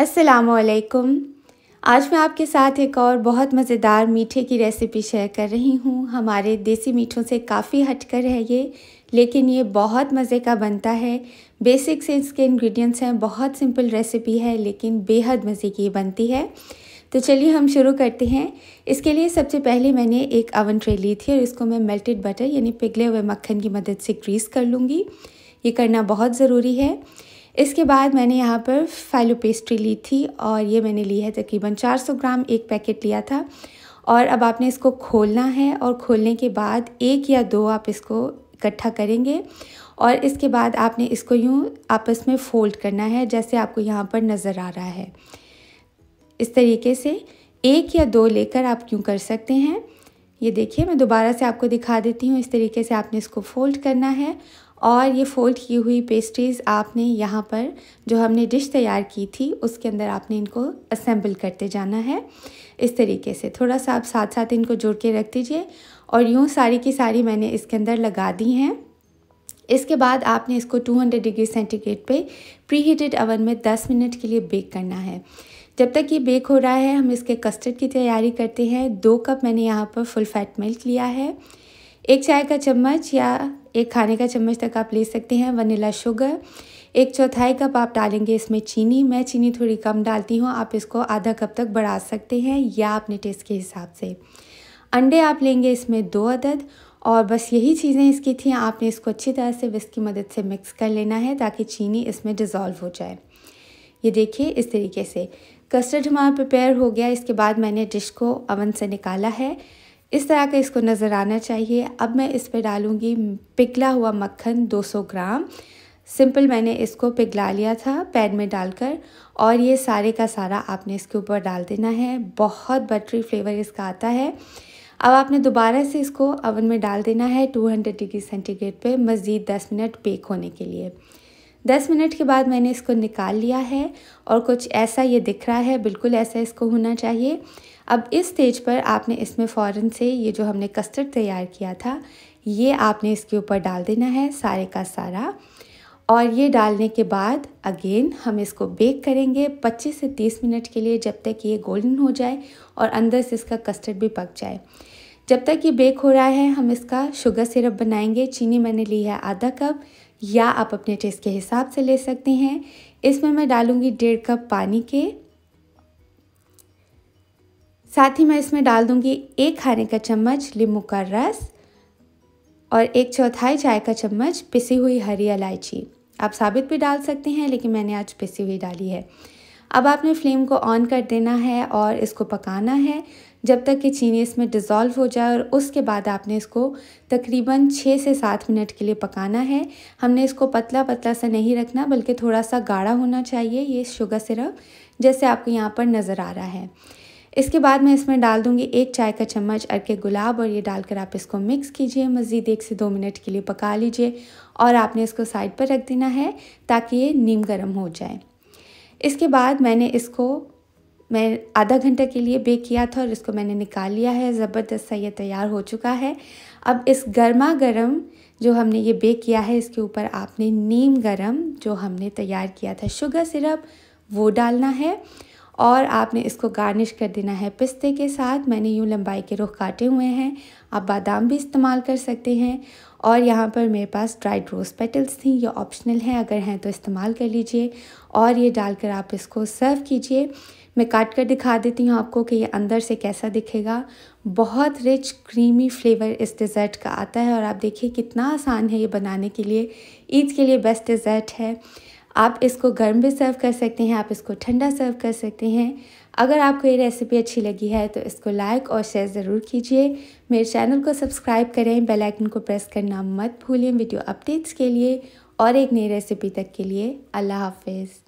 वालेकुम आज मैं आपके साथ एक और बहुत मज़ेदार मीठे की रेसिपी शेयर कर रही हूँ हमारे देसी मीठों से काफ़ी हटकर है ये लेकिन ये बहुत मज़े का बनता है बेसिक से इसके इंग्रेडिएंट्स हैं बहुत सिंपल रेसिपी है लेकिन बेहद मज़े की बनती है तो चलिए हम शुरू करते हैं इसके लिए सबसे पहले मैंने एक अवन ट्रे ली थी और इसको मैं मेल्टेड बटर यानी पिघले हुए मक्खन की मदद से ग्रीस कर लूँगी ये करना बहुत ज़रूरी है इसके बाद मैंने यहाँ पर फैलो पेस्ट्री ली थी और ये मैंने ली है तकरीबन 400 ग्राम एक पैकेट लिया था और अब आपने इसको खोलना है और खोलने के बाद एक या दो आप इसको इकट्ठा करेंगे और इसके बाद आपने इसको यूँ आपस में फ़ोल्ड करना है जैसे आपको यहाँ पर नज़र आ रहा है इस तरीके से एक या दो लेकर आप क्यों कर सकते हैं ये देखिए मैं दोबारा से आपको दिखा देती हूँ इस तरीके से आपने इसको फोल्ड करना है और ये फ़ोल्ड की हुई पेस्ट्रीज़ आपने यहाँ पर जो हमने डिश तैयार की थी उसके अंदर आपने इनको असेंबल करते जाना है इस तरीके से थोड़ा सा आप साथ साथ इनको जोड़ के रख दीजिए और यूँ सारी की सारी मैंने इसके अंदर लगा दी हैं इसके बाद आपने इसको 200 डिग्री सेंटीग्रेड पे प्री हीटेड अवन में 10 मिनट के लिए बेक करना है जब तक ये बेक हो रहा है हम इसके कस्टर्ड की तैयारी करते हैं दो कप मैंने यहाँ पर फुल फैट मिल्क लिया है एक चाय का चम्मच या एक खाने का चम्मच तक आप ले सकते हैं वनीला शुगर एक चौथाई कप आप डालेंगे इसमें चीनी मैं चीनी थोड़ी कम डालती हूँ आप इसको आधा कप तक बढ़ा सकते हैं या अपने टेस्ट के हिसाब से अंडे आप लेंगे इसमें दो अदद और बस यही चीज़ें इसकी थी आपने इसको अच्छी तरह से विस्क की मदद से मिक्स कर लेना है ताकि चीनी इसमें डिज़ोल्व हो जाए ये देखिए इस तरीके से कस्टर्ड हमारा प्रिपेयर हो गया इसके बाद मैंने डिश को अवन से निकाला है इस तरह का इसको नज़र आना चाहिए अब मैं इस पर डालूँगी पिघला हुआ मक्खन 200 ग्राम सिंपल मैंने इसको पिघला लिया था पैन में डालकर और ये सारे का सारा आपने इसके ऊपर डाल देना है बहुत बटरी फ्लेवर इसका आता है अब आपने दोबारा से इसको अवन में डाल देना है 200 डिग्री सेंटीग्रेड पे मज़ीद 10 मिनट बेक होने के लिए दस मिनट के बाद मैंने इसको निकाल लिया है और कुछ ऐसा ये दिख रहा है बिल्कुल ऐसा इसको होना चाहिए अब इस स्टेज पर आपने इसमें फ़ौरन से ये जो हमने कस्टर्ड तैयार किया था ये आपने इसके ऊपर डाल देना है सारे का सारा और ये डालने के बाद अगेन हम इसको बेक करेंगे 25 से 30 मिनट के लिए जब तक ये गोल्डन हो जाए और अंदर से इसका कस्टर्ड भी पक जाए जब तक ये बेक हो रहा है हम इसका शुगर सिरप बनाएंगे चीनी मैंने ली है आधा कप या आप अपने टेस्ट के हिसाब से ले सकते हैं इसमें मैं डालूँगी डेढ़ कप पानी के साथ ही मैं इसमें डाल दूँगी एक खाने का चम्मच लींबू का रस और एक चौथाई चाय का चम्मच पिसी हुई हरी इलायची आप साबित भी डाल सकते हैं लेकिन मैंने आज पिसी हुई डाली है अब आपने फ्लेम को ऑन कर देना है और इसको पकाना है जब तक कि चीनी इसमें डिज़ोल्व हो जाए और उसके बाद आपने इसको तकरीबन छः से सात मिनट के लिए पकाना है हमने इसको पतला पतला सा नहीं रखना बल्कि थोड़ा सा गाढ़ा होना चाहिए ये शुगर सिरप जैसे आपको यहाँ पर नज़र आ रहा है इसके बाद मैं इसमें डाल दूँगी एक चाय का चम्मच अरके गुलाब और ये डालकर आप इसको मिक्स कीजिए मज़ीद एक से दो मिनट के लिए पका लीजिए और आपने इसको साइड पर रख देना है ताकि ये नीम गर्म हो जाए इसके बाद मैंने इसको मैं आधा घंटा के लिए बेक किया था और इसको मैंने निकाल लिया है ज़बरदस्त सा ये तैयार हो चुका है अब इस गर्मा गर्म जो हमने ये बेक किया है इसके ऊपर आपने नीम गर्म जो हमने तैयार किया था शुगर सिरप वो डालना है और आपने इसको गार्निश कर देना है पिस्ते के साथ मैंने यूँ लंबाई के रुख काटे हुए हैं आप बादाम भी इस्तेमाल कर सकते हैं और यहाँ पर मेरे पास ड्राइड रोज़ पेटल्स थी ये ऑप्शनल हैं अगर हैं तो इस्तेमाल कर लीजिए और ये डालकर आप इसको सर्व कीजिए मैं काट कर दिखा देती हूँ आपको कि ये अंदर से कैसा दिखेगा बहुत रिच क्रीमी फ्लेवर इस डिज़र्ट का आता है और आप देखिए कितना आसान है ये बनाने के लिए ईद के लिए बेस्ट डिज़र्ट है आप इसको गर्म भी सर्व कर सकते हैं आप इसको ठंडा सर्व कर सकते हैं अगर आपको ये रेसिपी अच्छी लगी है तो इसको लाइक और शेयर ज़रूर कीजिए मेरे चैनल को सब्सक्राइब करें बेल आइकन को प्रेस करना मत भूलें वीडियो अपडेट्स के लिए और एक नई रेसिपी तक के लिए अल्लाह हाफिज़